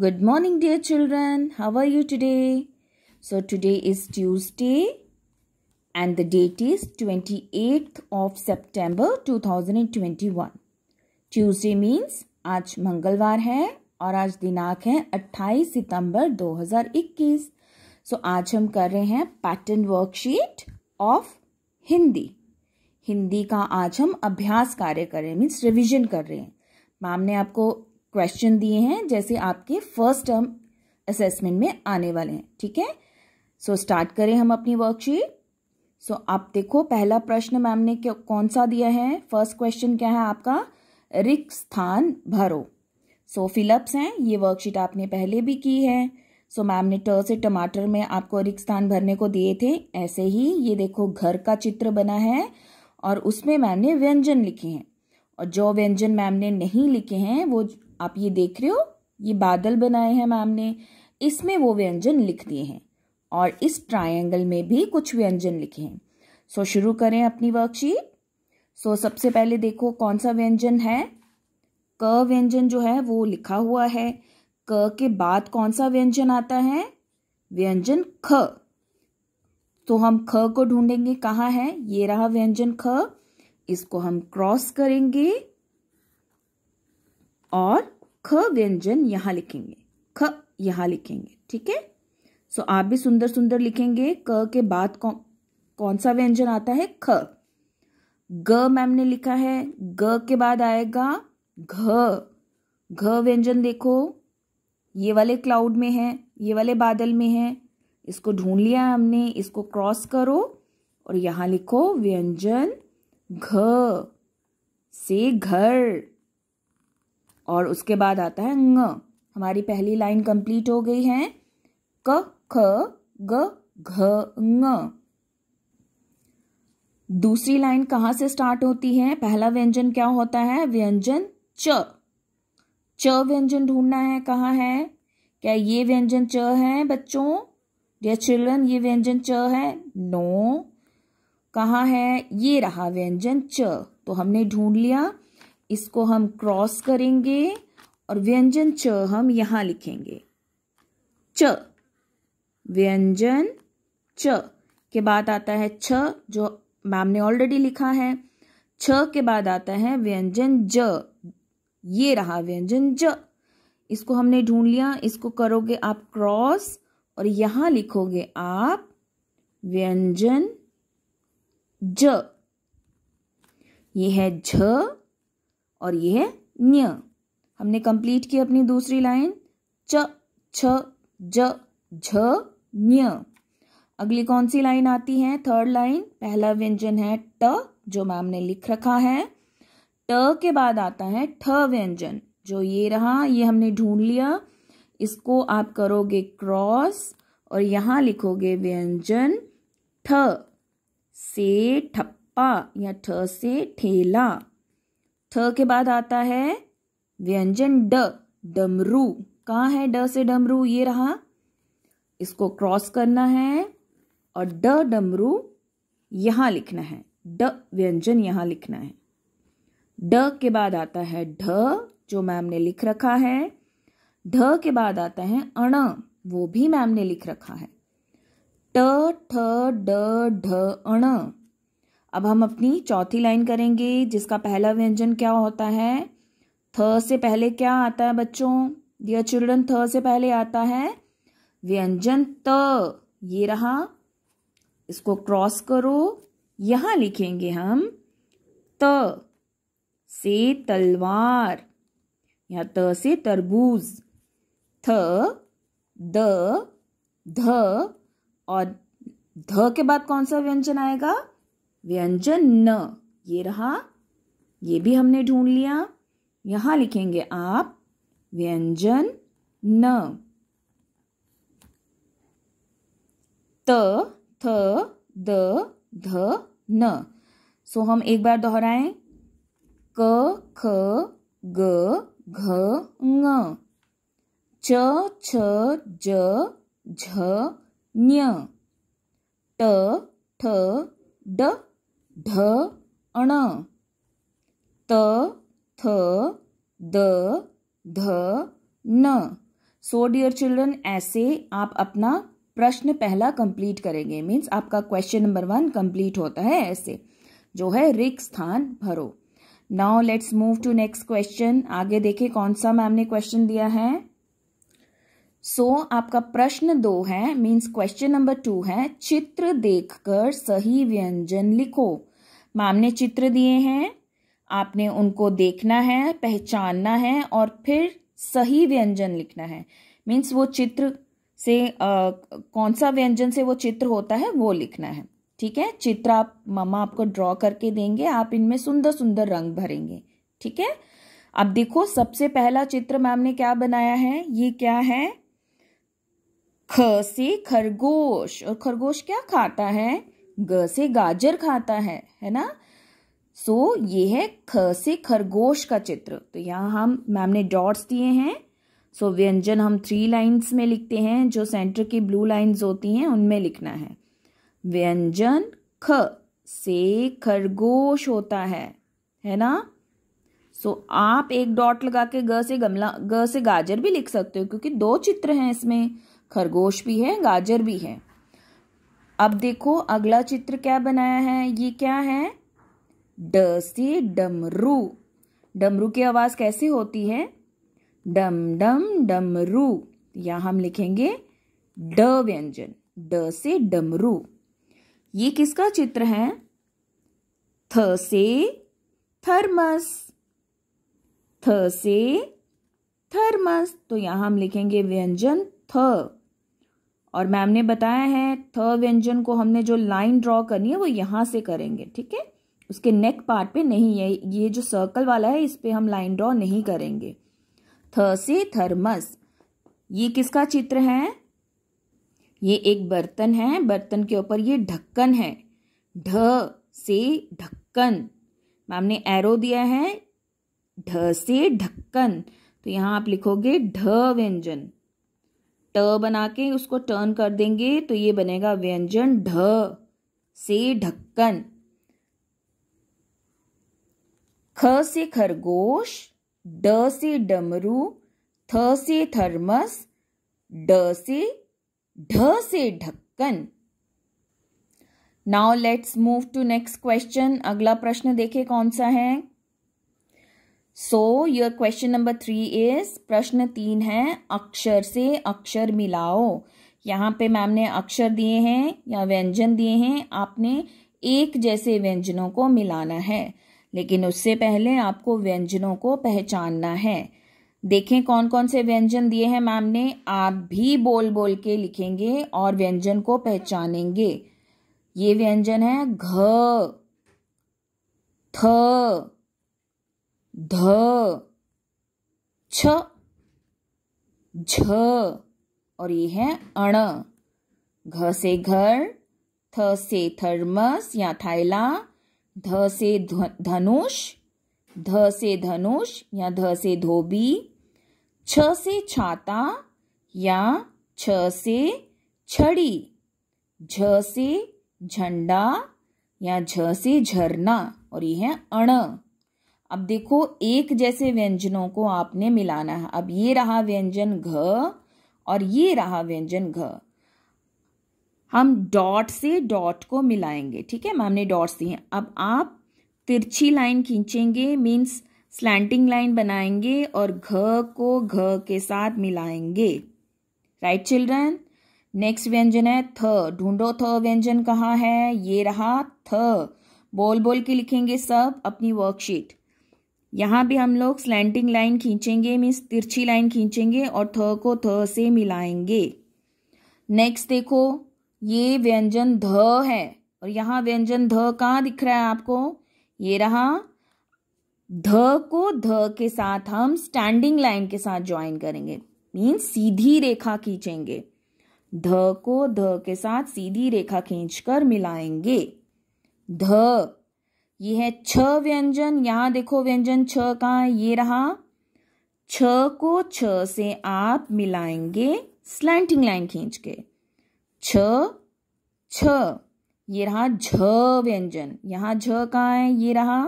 Good morning, dear children. How are you today? So, today is Tuesday and the date is 28th of September 2021. Tuesday means आज मंगलवार है और आज दिनांक है 28 सितंबर 2021. सो so, आज हम कर रहे हैं pattern worksheet of Hindi. Hindi का आज हम अभ्यास कार्य कर रहे हैं मीन्स रिविजन कर रहे हैं मैम ने आपको क्वेश्चन दिए हैं जैसे आपके फर्स्ट टर्म असेसमेंट में आने वाले हैं ठीक है सो स्टार्ट करें हम अपनी वर्कशीट सो so, आप देखो पहला प्रश्न मैम ने कौन सा दिया है फर्स्ट क्वेश्चन क्या है आपका रिक्त स्थान भरो सो so, फिलअप्स हैं ये वर्कशीट आपने पहले भी की है सो so, मैम ने ट से टमाटर में आपको रिक्त स्थान भरने को दिए थे ऐसे ही ये देखो घर का चित्र बना है और उसमें मैम ने व्यंजन लिखे हैं और जो व्यंजन मैम ने नहीं लिखे हैं वो आप ये देख रहे हो ये बादल बनाए हैं मैम ने इसमें वो व्यंजन लिख दिए हैं और इस ट्रायंगल में भी कुछ व्यंजन लिखे हैं सो so, शुरू करें अपनी वर्कशीट सो so, सबसे पहले देखो कौन सा व्यंजन है क व्यंजन जो है वो लिखा हुआ है क के बाद कौन सा व्यंजन आता है व्यंजन ख तो हम ख को ढूंढेंगे कहाँ है ये रहा व्यंजन ख इसको हम क्रॉस करेंगे और ख व्यंजन यहां लिखेंगे ख यहां लिखेंगे ठीक है सो आप भी सुंदर सुंदर लिखेंगे क के बाद कौन कौन सा व्यंजन आता है ख ग मैम ने लिखा है ग के बाद आएगा घ घ व्यंजन देखो ये वाले क्लाउड में है ये वाले बादल में है इसको ढूंढ लिया हमने इसको क्रॉस करो और यहाँ लिखो व्यंजन घ से घर और उसके बाद आता है ङ हमारी पहली लाइन कंप्लीट हो गई है क ख ग घ ङ दूसरी लाइन कहाँ से स्टार्ट होती है पहला व्यंजन क्या होता है व्यंजन च च व्यंजन ढूंढना है कहाँ है क्या ये व्यंजन च है बच्चों डियर चिल्ड्रन ये व्यंजन च है नो no. कहाँ है ये रहा व्यंजन च तो हमने ढूंढ लिया इसको हम क्रॉस करेंगे और व्यंजन च हम यहां लिखेंगे च व्यंजन च के बाद आता है छ जो मैम ने ऑलरेडी लिखा है छ के बाद आता है व्यंजन ज ये रहा व्यंजन ज इसको हमने ढूंढ लिया इसको करोगे आप क्रॉस और यहां लिखोगे आप व्यंजन ज ये है झ और ये है न्य हमने कंप्लीट की अपनी दूसरी लाइन च छ ज झ न्य अगली कौन सी लाइन आती है थर्ड लाइन पहला व्यंजन है ट जो मैम ने लिख रखा है ट के बाद आता है ठ व्यंजन जो ये रहा ये हमने ढूंढ लिया इसको आप करोगे क्रॉस और यहां लिखोगे व्यंजन ठ से ठप्पा या ठ से ठेला थ के बाद आता है व्यंजन ड डमरू कहाँ है ड से डमरू ये रहा इसको क्रॉस करना है और ड डमरू यहां लिखना है ड व्यंजन यहां लिखना है ड के बाद आता है ढ जो मैम ने लिख रखा है ढ के बाद आता है अण वो भी मैम ने लिख रखा है ट ठ ड ढ अण अब हम अपनी चौथी लाइन करेंगे जिसका पहला व्यंजन क्या होता है थ से पहले क्या आता है बच्चों डियर चिल्ड्रन थ से पहले आता है व्यंजन त ये रहा इसको क्रॉस करो यहां लिखेंगे हम त से तलवार या त से तरबूज थ द ध और ध के बाद कौन सा व्यंजन आएगा व्यंजन न ये रहा ये भी हमने ढूंढ लिया यहाँ लिखेंगे आप व्यंजन न त थ द ध न सो हम एक बार दोहराएं क ख ग घ ङ च छ ज झ ञ ट ठ ड ढ अण त थ द ध न सो डियर चिल्ड्रन ऐसे आप अपना प्रश्न पहला कंप्लीट करेंगे मीन्स आपका क्वेश्चन नंबर वन कंप्लीट होता है ऐसे जो है रिक स्थान भरो now let's move to next question आगे देखे कौन सा मैम ने क्वेश्चन दिया है सो so, आपका प्रश्न दो है मीन्स क्वेश्चन नंबर टू है चित्र देखकर सही व्यंजन लिखो मैम ने चित्र दिए हैं आपने उनको देखना है पहचानना है और फिर सही व्यंजन लिखना है मीन्स वो चित्र से आ, कौन सा व्यंजन से वो चित्र होता है वो लिखना है ठीक है चित्र आप मामा आपको ड्रॉ करके देंगे आप इनमें सुंदर सुंदर रंग भरेंगे ठीक है अब देखो सबसे पहला चित्र मैम ने क्या बनाया है ये क्या है ख से खरगोश और खरगोश क्या खाता है ग से गाजर खाता है है ना सो so, ये है ख से खरगोश का चित्र तो यहाँ हम मैम ने डॉट्स दिए हैं सो so, व्यंजन हम थ्री लाइंस में लिखते हैं जो सेंटर की ब्लू लाइंस होती हैं उनमें लिखना है व्यंजन ख से खरगोश होता है है ना सो so, आप एक डॉट लगा के ग से गमला ग से गाजर भी लिख सकते हो क्योंकि दो चित्र हैं इसमें खरगोश भी है गाजर भी है अब देखो अगला चित्र क्या बनाया है ये क्या है ड से डमरू डमरू की आवाज कैसे होती है डम डम डमरू या हम लिखेंगे ड व्यंजन ड से डमरू ये किसका चित्र है थ से थर्मस थ से थर्मस तो यहां हम लिखेंगे व्यंजन थ और मैम ने बताया है थ व्यंजन को हमने जो लाइन ड्रॉ करनी है वो यहाँ से करेंगे ठीक है उसके नेक पार्ट पे नहीं है ये जो सर्कल वाला है इस पर हम लाइन ड्रॉ नहीं करेंगे थ से थर्मस ये किसका चित्र है ये एक बर्तन है बर्तन के ऊपर ये ढक्कन है ढ से ढक्कन मैम ने एरो दिया है ढ से ढक्कन तो यहाँ आप लिखोगे ढ व्यंजन ट बना के उसको टर्न कर देंगे तो ये बनेगा व्यंजन ढ से ढक्कन ख से खरगोश ड से डमरू थ से थर्मस ड से ढ से ढक्कन now let's move to next question अगला प्रश्न देखे कौन सा है so your question number three is प्रश्न तीन है अक्षर से अक्षर मिलाओ यहाँ पे मैम ने अक्षर दिए हैं या व्यंजन दिए हैं आपने एक जैसे व्यंजनों को मिलाना है लेकिन उससे पहले आपको व्यंजनों को पहचानना है देखें कौन कौन से व्यंजन दिए हैं मैम ने आप भी बोल बोल के लिखेंगे और व्यंजन को पहचानेंगे ये व्यंजन है घ थ ध छ झ और ये है अण घ से घर थ से थर्मस या थैला ध से धनुष ध से धनुष या ध से धोबी छ से छाता या छ से छड़ी झ से झंडा या झ से झरना और ये है अण अब देखो एक जैसे व्यंजनों को आपने मिलाना है अब ये रहा व्यंजन घ और ये रहा व्यंजन घ हम डॉट से डॉट को मिलाएंगे ठीक है हमने डॉट्स दिए अब आप तिरछी लाइन खींचेंगे मीन्स स्लैंटिंग लाइन बनाएंगे और घ को घ के साथ मिलाएंगे राइट चिल्ड्रन नेक्स्ट व्यंजन है थ ढूंढो थ व्यंजन कहाँ है ये रहा थ बोल बोल के लिखेंगे सब अपनी वर्कशीट यहाँ भी हम लोग स्लैंटिंग लाइन खींचेंगे मीन्स तिरछी लाइन खींचेंगे और थ को थ से मिलाएंगे नेक्स्ट देखो ये व्यंजन ध है और यहाँ व्यंजन ध कहाँ दिख रहा है आपको ये रहा ध को ध के साथ हम स्टैंडिंग लाइन के साथ ज्वाइन करेंगे मीन्स सीधी रेखा खींचेंगे ध को ध के साथ सीधी रेखा खींचकर मिलाएंगे ध ये है छ व्यंजन यहां देखो व्यंजन छ कहाँ ये रहा छ को छ से आप मिलाएंगे स्लैंटिंग लाइन खींच के छ छ ये रहा झ व्यंजन यहां झ कहा है ये रहा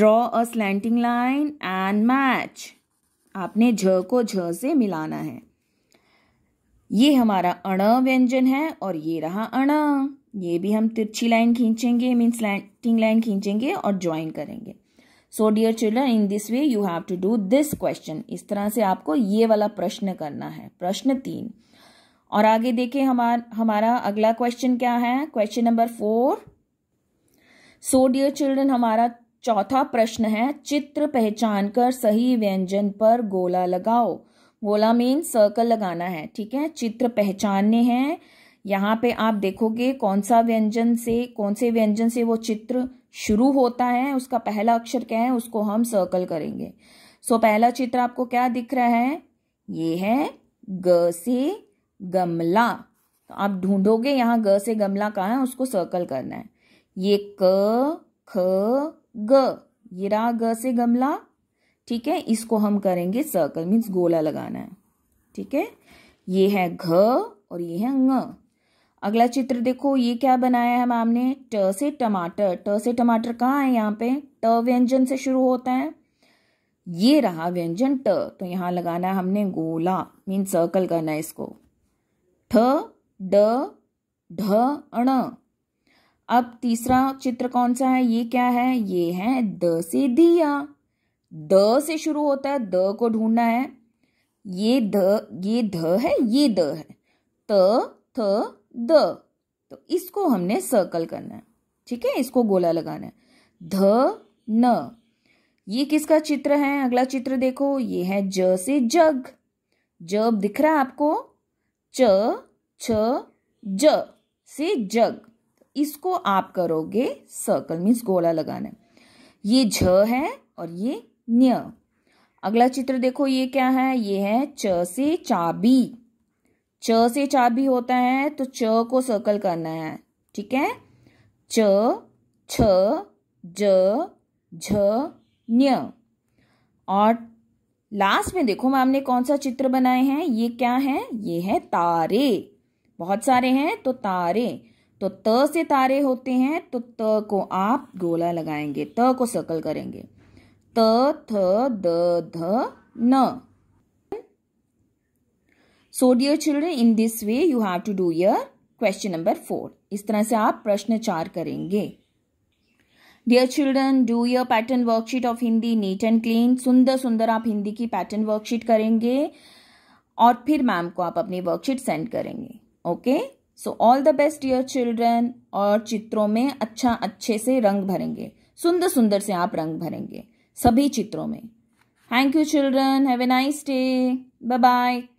draw a slanting line and match आपने झ को झ से मिलाना है ये हमारा अण व्यंजन है और ये रहा अण ये भी हम तिरछी लाइन खींचेंगे मीन्स स्लैंटिंग लाइन खींचेंगे और ज्वाइन करेंगे so dear children in this way you have to do this question इस तरह से आपको ये वाला प्रश्न करना है प्रश्न तीन और आगे देखें हमार हमारा अगला क्वेश्चन क्या है question number four so dear children हमारा चौथा प्रश्न है चित्र पहचान कर सही व्यंजन पर गोला लगाओ गोला मीन सर्कल लगाना है ठीक है चित्र पहचानने हैं यहाँ पे आप देखोगे कौन सा व्यंजन से कौन से व्यंजन से वो चित्र शुरू होता है उसका पहला अक्षर क्या है उसको हम सर्कल करेंगे सो so, पहला चित्र आपको क्या दिख रहा है ये है ग से गमला तो आप ढूंढोगे यहाँ ग से गमला कहाँ है उसको सर्कल करना है ये क ख ग ये रहा ग से गमला ठीक है इसको हम करेंगे सर्कल मीन्स गोला लगाना है ठीक है ये है घ और ये है ग अगला चित्र देखो ये क्या बनाया है मैम ने ट से टमाटर ट से टमाटर कहाँ है यहाँ पे ट व्यंजन से शुरू होता है ये रहा व्यंजन ट तो यहाँ लगाना है हमने गोला मीन सर्कल करना है इसको ठ ड ढ अण अब तीसरा चित्र कौन सा है ये क्या है ये है द से दिया द से शुरू होता है द को ढूंढना है ये ध ये ध है ये द है त थ द तो इसको हमने सर्कल करना है ठीक है इसको गोला लगाना है ध न ये किसका चित्र है अगला चित्र देखो ये है ज से जग जब दिख रहा है आपको च छ ज से जग इसको आप करोगे सर्कल मीन्स गोला लगाना ये झ है और ये न्य अगला चित्र देखो ये क्या है ये है च से चाबी च से चार भी होता है तो च को सर्कल करना है ठीक है च छ ज झ न्य और लास्ट में देखो मैम ने कौन सा चित्र बनाए हैं ये क्या है ये है तारे बहुत सारे हैं तो तारे तो त से तारे होते हैं तो त को आप गोला लगाएंगे त को सर्कल करेंगे त थ द ध न so dear children in this way you have to do your question number four इस तरह से आप प्रश्न चार करेंगे dear children do your pattern worksheet of Hindi neat and clean सुंदर सुंदर आप हिंदी की पैटर्न वर्कशीट करेंगे और फिर मैम को आप अपनी वर्कशीट सेंड करेंगे okay so all the best dear children और चित्रों में अच्छा अच्छे से रंग भरेंगे सुंदर सुंदर से आप रंग भरेंगे सभी चित्रों में thank you children have a nice day bye bye